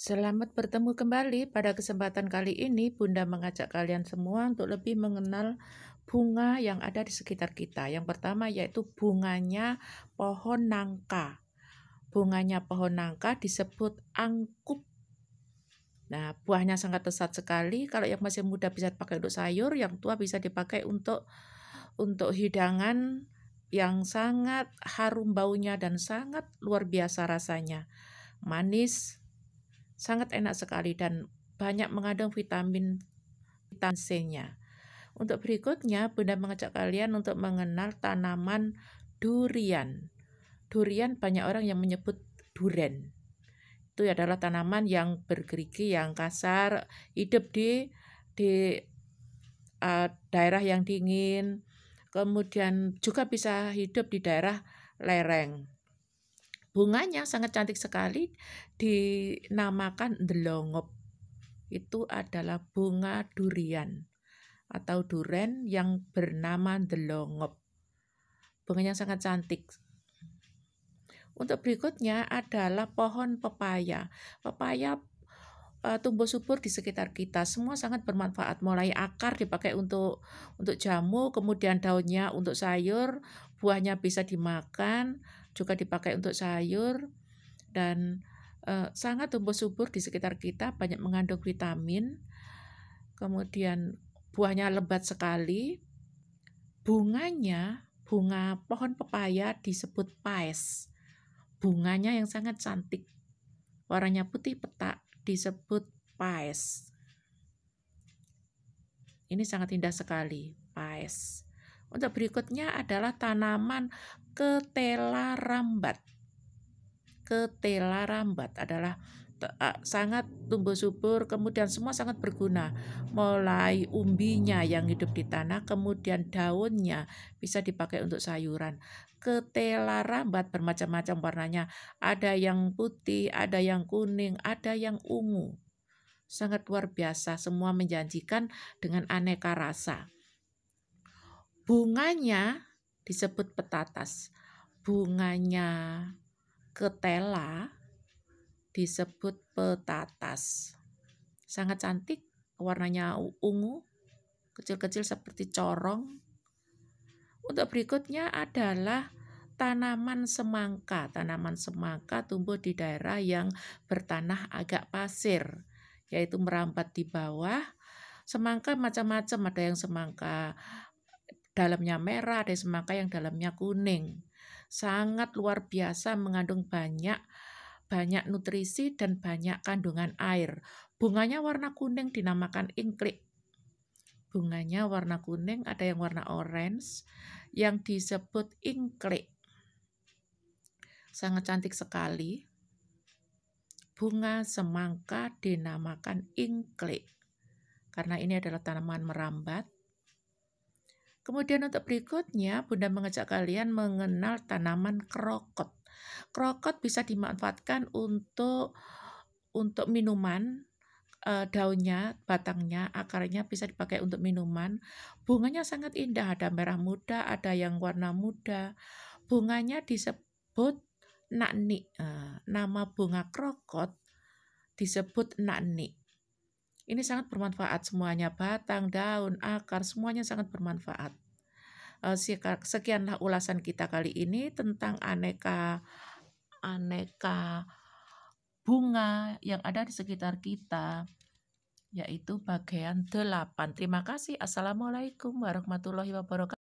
Selamat bertemu kembali pada kesempatan kali ini. Bunda mengajak kalian semua untuk lebih mengenal bunga yang ada di sekitar kita. Yang pertama yaitu bunganya pohon nangka. Bunganya pohon nangka disebut angkup. Nah, buahnya sangat pesat sekali. Kalau yang masih muda bisa dipakai untuk sayur, yang tua bisa dipakai untuk untuk hidangan yang sangat harum baunya dan sangat luar biasa rasanya. Manis, Sangat enak sekali dan banyak mengandung vitamin vitamin C-nya. Untuk berikutnya, Bunda mengajak kalian untuk mengenal tanaman durian. Durian banyak orang yang menyebut duren. Itu adalah tanaman yang bergerigi, yang kasar, hidup di di uh, daerah yang dingin, kemudian juga bisa hidup di daerah lereng. Bunganya sangat cantik sekali dinamakan delongop. Itu adalah bunga durian atau duren yang bernama delongop. Bunganya sangat cantik. Untuk berikutnya adalah pohon pepaya. Pepaya eh, tumbuh subur di sekitar kita. Semua sangat bermanfaat. Mulai akar dipakai untuk untuk jamu, kemudian daunnya untuk sayur, buahnya bisa dimakan, juga dipakai untuk sayur, dan e, sangat tumbuh subur di sekitar kita, banyak mengandung vitamin. Kemudian buahnya lebat sekali. Bunganya, bunga pohon pepaya disebut paes. Bunganya yang sangat cantik. Warnanya putih petak disebut paes. Ini sangat indah sekali, paes. Untuk berikutnya adalah tanaman ketela rambat. Ketela rambat adalah sangat tumbuh subur, kemudian semua sangat berguna. Mulai umbinya yang hidup di tanah, kemudian daunnya bisa dipakai untuk sayuran. Ketela rambat bermacam-macam warnanya. Ada yang putih, ada yang kuning, ada yang ungu. Sangat luar biasa, semua menjanjikan dengan aneka rasa. Bunganya disebut petatas. Bunganya ketela disebut petatas. Sangat cantik, warnanya ungu, kecil-kecil seperti corong. Untuk berikutnya adalah tanaman semangka. Tanaman semangka tumbuh di daerah yang bertanah agak pasir, yaitu merambat di bawah. Semangka macam-macam, ada yang semangka dalamnya merah, ada semangka yang dalamnya kuning. Sangat luar biasa mengandung banyak banyak nutrisi dan banyak kandungan air. Bunganya warna kuning dinamakan ingklik. Bunganya warna kuning, ada yang warna orange yang disebut ingklik. Sangat cantik sekali. Bunga semangka dinamakan ingklik. Karena ini adalah tanaman merambat, Kemudian untuk berikutnya, Bunda mengajak kalian mengenal tanaman krokot. Krokot bisa dimanfaatkan untuk untuk minuman, eh, daunnya, batangnya, akarnya bisa dipakai untuk minuman. Bunganya sangat indah, ada merah muda, ada yang warna muda. Bunganya disebut nakni. Eh, nama bunga krokot disebut nakni. Ini sangat bermanfaat semuanya, batang, daun, akar, semuanya sangat bermanfaat. Eh, sekianlah ulasan kita kali ini tentang aneka aneka bunga yang ada di sekitar kita, yaitu bagian 8. Terima kasih. Assalamualaikum warahmatullahi wabarakatuh.